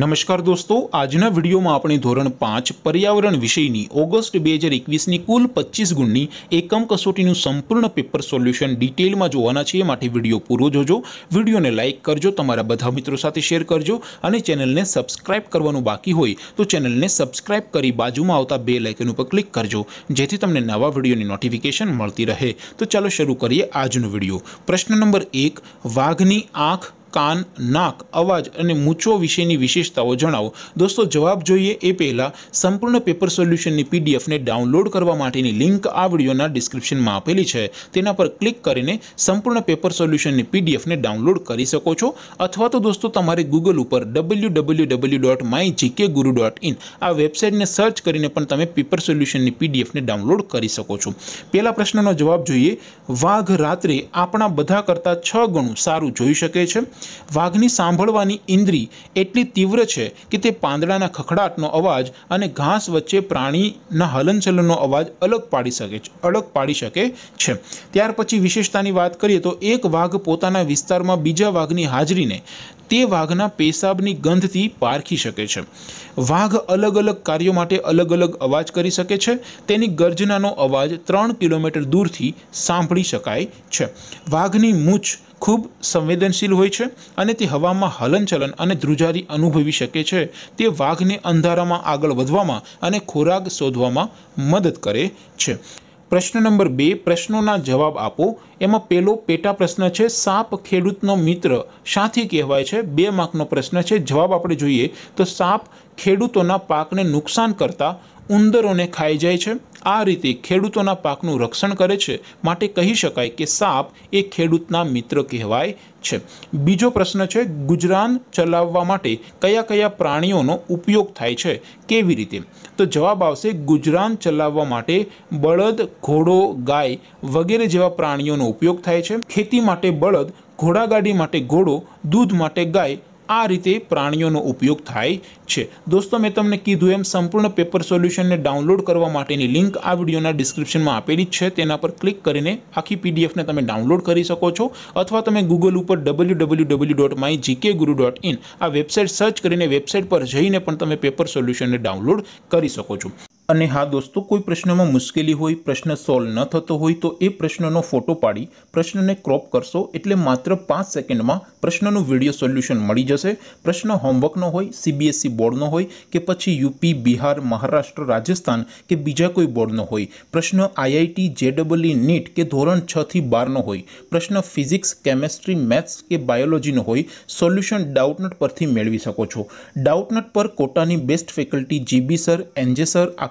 નમસ્કાર દોસ્તો આજના વિડીયોમાં આપણે ધોરણ પાંચ પર્યાવરણ વિષયની ઓગસ્ટ બે હજાર એકવીસની કુલ પચીસ ગુણની એકમ કસોટીનું સંપૂર્ણ પેપર સોલ્યુશન ડિટેલમાં જોવાના છીએ માટે વિડીયો પૂરો જોજો વિડીયોને લાઇક કરજો તમારા બધા મિત્રો સાથે શેર કરજો અને ચેનલને સબસ્ક્રાઇબ કરવાનું બાકી હોય તો ચેનલને સબસ્ક્રાઇબ કરી બાજુમાં આવતા બે લાઇકન ઉપર ક્લિક કરજો જેથી તમને નવા વિડીયોની નોટિફિકેશન મળતી રહે તો ચાલો શરૂ કરીએ આજનો વિડીયો પ્રશ્ન નંબર એક વાઘની આંખ કાન નાક અવાજ અને મૂછો વિશેની વિશેષતાઓ જણાવો દોસ્તો જવાબ જોઈએ એ પહેલાં સંપૂર્ણ પેપર સોલ્યુશનની પીડીએફને ડાઉનલોડ કરવા માટેની લિંક આ વિડીયોના ડિસ્ક્રિપ્શનમાં આપેલી છે તેના પર ક્લિક કરીને સંપૂર્ણ પેપર સોલ્યુશનની પીડીએફને ડાઉનલોડ કરી શકો છો અથવા તો દોસ્તો તમારે ગૂગલ ઉપર W W W dot my GK guru dot in આ વેબસાઇટને સર્ચ કરીને પણ તમે પેપર સોલ્યુશનની પીડીએફને ડાઉનલોડ કરી શકો છો પહેલા પ્રશ્નનો જવાબ જોઈએ વાઘ રાત્રે આપણા બધા કરતાં છ ગણું સારું જોઈ શકે છે વાઘની સાંભળવાની ઇન્દ્રી એટલી તીવ્ર છે કે તે પાંદડાના ખખડાટનો અવાજ અને ઘાસ વચ્ચે પ્રાણીના હલનચલનનો અવાજ અલગ પાડી શકે છે અલગ પાડી શકે છે ત્યાર પછી વિશેષતાની વાત કરીએ તો એક વાઘ પોતાના વિસ્તારમાં બીજા વાઘની હાજરીને તે વાઘના પેશાબની ગંધથી પારખી શકે છે વાઘ અલગ અલગ કાર્યો માટે અલગ અલગ અવાજ કરી શકે છે તેની ગર્જનાનો અવાજ ત્રણ કિલોમીટર દૂરથી સાંભળી શકાય છે વાઘની મૂછ ખૂબ સંવેદનશીલ હોય છે અને તે હવામાં હલનચલન અને ધ્રુજારી અનુભવી શકે છે તે વાઘને અંધારામાં આગળ વધવામાં અને ખોરાક શોધવામાં મદદ કરે છે પ્રશ્ન નંબર બે પ્રશ્નોના જવાબ આપો એમાં પહેલો પેટા પ્રશ્ન છે સાપ ખેડૂતનો મિત્ર સાથી કહેવાય છે બે માર્કનો પ્રશ્ન છે જવાબ આપણે જોઈએ તો સાપ ખેડૂતોના પાકને નુકસાન કરતા ઉંદરોને ખાઈ જાય છે આ રીતે ખેડૂતોના પાકનું રક્ષણ કરે છે માટે કહી શકાય કે સાપ એ ખેડૂતના મિત્ર કહેવાય છે બીજો પ્રશ્ન છે ગુજરાન ચલાવવા માટે કયા કયા પ્રાણીઓનો ઉપયોગ થાય છે કેવી રીતે તો જવાબ આવશે ગુજરાન ચલાવવા માટે બળદ ઘોડો ગાય વગેરે જેવા પ્રાણીઓનો ઉપયોગ થાય છે ખેતી માટે બળદ ઘોડાગાડી માટે ઘોડો દૂધ માટે ગાય આ રીતે પ્રાણીઓનો ઉપયોગ થાય છે દોસ્તો મેં તમને કીધું એમ સંપૂર્ણ પેપર સોલ્યુશનને ડાઉનલોડ કરવા માટેની લિંક આ વિડીયોના ડિસ્ક્રિપ્શનમાં આપેલી છે તેના પર ક્લિક કરીને આખી પીડીએફને તમે ડાઉનલોડ કરી શકો છો અથવા તમે ગૂગલ ઉપર W W W dot my GK guru dot in આ વેબસાઇટ સર્ચ કરીને વેબસાઇટ પર જઈને પણ તમે પેપર સોલ્યુશનને ડાઉનલોડ કરી શકો છો ને હા દોસ્તો કોઈ પ્રશ્નોમાં મુશ્કેલી હોય પ્રશ્ન 16 ન થતો હોય તો એ પ્રશ્નોનો ફોટો પાડી પ્રશ્નને crop કરશો એટલે માત્ર 5 સેકન્ડમાં પ્રશ્નોનું વિડિયો સોલ્યુશન મળી જશે પ્રશ્નો હોમવર્કનો હોય CBSE બોર્ડનો હોય કે પછી UP બિહાર મહારાષ્ટ્ર રાજસ્થાન કે બીજો કોઈ બોર્ડનો હોય પ્રશ્નો IIT JEE NEET કે ધોરણ 6 થી 12 નો હોય પ્રશ્ન ફિઝિક્સ કેમેસ્ટ્રી મેથ્સ કે બાયોલોજીનો હોય સોલ્યુશન ડાઉટ નોટ પરથી મેળવી શકો છો ડાઉટ નોટ પર કોટાની best faculty GB sir NJ sir આ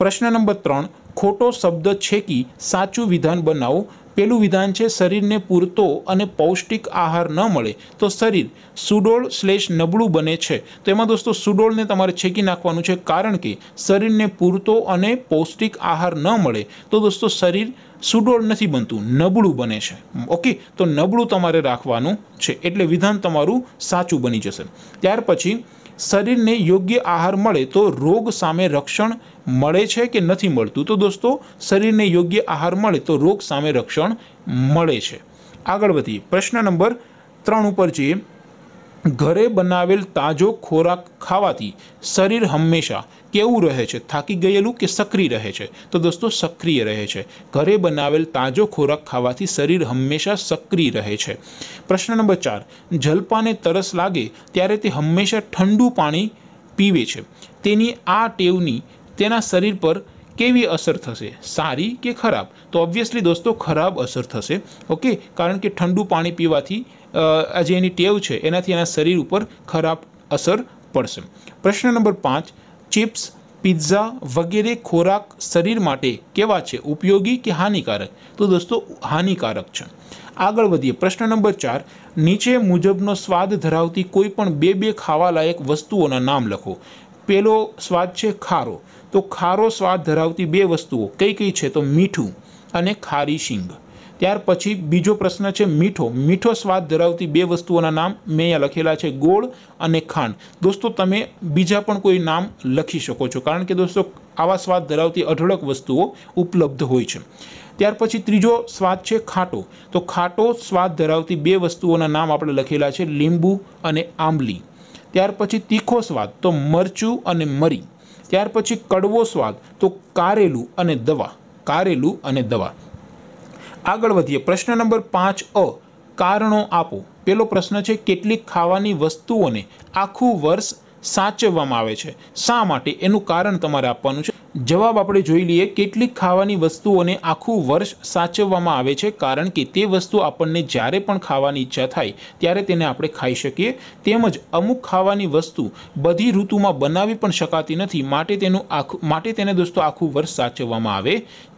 પ્રશ્ન નંબર ત્રણ ખોટો શબ્દ છેકી સાચું વિધાન બનાવો પેલું વિધાન છે શરીરને પૂરતો અને પૌષ્ટિક આહાર ન મળે તો શરીર સુડોળ સ્લેશ નબળું બને છે તો એમાં દોસ્તો સુડોળને તમારે છેકી નાખવાનું છે કારણ કે શરીરને પૂરતો અને પૌષ્ટિક આહાર ન મળે તો દોસ્તો શરીર સુડોળ નથી બનતું નબળું બને છે ઓકે તો નબળું તમારે રાખવાનું છે એટલે વિધાન તમારું સાચું બની જશે ત્યાર પછી શરીરને યોગ્ય આહાર મળે તો રોગ સામે રક્ષણ મળે છે કે નથી મળતું તો દોસ્તો શરીરને યોગ્ય આહાર મળે તો રોગ સામે રક્ષણ મળે છે આગળ વધીએ પ્રશ્ન નંબર ત્રણ ઉપર જઈએ ઘરે બનાવેલ તાજો ખોરાક ખાવાથી શરીર હંમેશા કેવું રહે છે થાકી ગયેલું કે સક્રિય રહે છે તો દોસ્તો સક્રિય રહે છે ઘરે બનાવેલ તાજો ખોરાક ખાવાથી શરીર હંમેશા સક્રિય રહે છે પ્રશ્ન નંબર ચાર જલપાને તરસ લાગે ત્યારે તે હંમેશા ઠંડુ પાણી પીવે છે તેની આ ટેવની તેના શરીર પર કેવી અસર થશે સારી કે ખરાબ તો ઓબ્વિયસલી દોસ્તો ખરાબ અસર થશે ઓકે કારણ કે ઠંડુ પાણી પીવાથી આ જે એની ટેવ છે એનાથી એના શરીર ઉપર ખરાબ અસર પડશે પ્રશ્ન નંબર પાંચ ચિપ્સ પિઝા વગેરે ખોરાક શરીર માટે કેવા છે ઉપયોગી કે હાનિકારક તો દોસ્તો હાનિકારક છે આગળ વધીએ પ્રશ્ન નંબર ચાર નીચે મુજબનો સ્વાદ ધરાવતી કોઈ પણ બે બે ખાવાલાયક વસ્તુઓના નામ લખો પહેલો સ્વાદ છે ખારો તો ખારો સ્વાદ ધરાવતી બે વસ્તુઓ કઈ કઈ છે તો મીઠું અને ખારી શીંગ ત્યાર પછી બીજો પ્રશ્ન છે મીઠો મીઠો સ્વાદ ધરાવતી બે વસ્તુઓના નામ મેં અહીંયા લખેલા છે ગોળ અને ખાંડ દોસ્તો તમે બીજા પણ કોઈ નામ લખી શકો છો કારણ કે દોસ્તો આવા સ્વાદ ધરાવતી અઢળક વસ્તુઓ ઉપલબ્ધ હોય છે ત્યાર પછી ત્રીજો સ્વાદ છે ખાટો તો ખાટો સ્વાદ ધરાવતી બે વસ્તુઓના નામ આપણે લખેલા છે લીંબુ અને આંબલી ત્યાર પછી તીખો સ્વાદ તો મરચું અને મરી ત્યાર પછી કડવો સ્વાદ તો કારેલું અને દવા કારેલું અને દવા આગળ વધીએ પ્રશ્ન નંબર પાંચ અ કારણો આપો પેલો પ્રશ્ન છે કેટલીક ખાવાની વસ્તુઓને આખું વર્ષ સાચવવામાં આવે છે શા માટે એનું કારણ તમારે આપવાનું છે જવાબ આપણે જોઈ લઈએ કેટલીક ખાવાની વસ્તુઓને આખું વર્ષ સાચવવામાં આવે છે કારણ કે તે વસ્તુ આપણને જ્યારે પણ ખાવાની ઈચ્છા થાય ત્યારે તેને આપણે ખાઈ શકીએ તેમજ અમુક ખાવાની વસ્તુ બધી ઋતુમાં બનાવી પણ શકાતી નથી માટે તેનું આખું માટે તેને દોસ્તો આખું વર્ષ સાચવવામાં આવે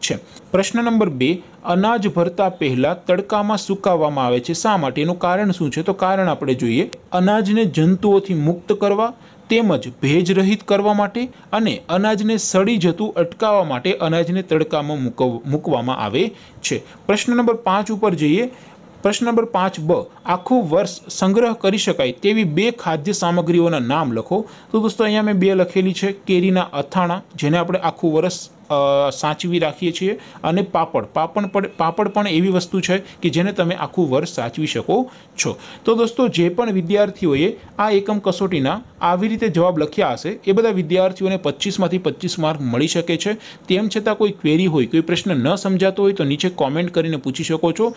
છે પ્રશ્ન નંબર બે અનાજ ભરતા પહેલાં તડકામાં સુકાવવામાં આવે છે શા માટે એનું કારણ શું છે તો કારણ આપણે જોઈએ અનાજને જંતુઓથી મુક્ત કરવા તેમજ ભેજ રહિત કરવા માટે અને અનાજને સડી જતું અટકાવવા માટે અનાજને તડકામાં મૂકવ મૂકવામાં આવે છે પ્રશ્ન નંબર પાંચ ઉપર જઈએ પ્રશ્ન નંબર પાંચ બ આખું વર્ષ સંગ્રહ કરી શકાય તેવી બે ખાદ્ય સામગ્રીઓના નામ લખો તો દોસ્તો અહીંયા મેં બે લખેલી છે કેરીના અથાણા જેને આપણે આખું વર્ષ સાચવી રાખીએ છીએ અને પાપડ પાપણ પણ પાપડ પણ એવી વસ્તુ છે કે જેને તમે આખું વર્ષ સાચવી શકો છો તો દોસ્તો જે પણ વિદ્યાર્થીઓએ આ એકમ કસોટીના આવી રીતે જવાબ લખ્યા હશે એ બધા વિદ્યાર્થીઓને પચીસમાંથી પચીસ માર્ક મળી શકે છે તેમ છતાં કોઈ ક્વેરી હોય કોઈ પ્રશ્ન ન સમજાતો હોય તો નીચે કોમેન્ટ કરીને પૂછી શકો છો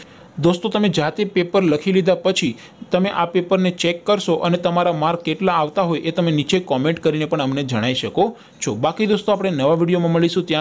દોસ્તો તમે જાતે પેપર લખી લીધા પછી તમે આ પેપરને ચેક કરશો અને તમારા માર્ક કેટલા આવતા હોય એ તમે નીચે કોમેન્ટ કરીને પણ અમને જણાવી શકો છો બાકી દોસ્તો આપણે નવા વિડીયોમાં મળીશું ત્યાં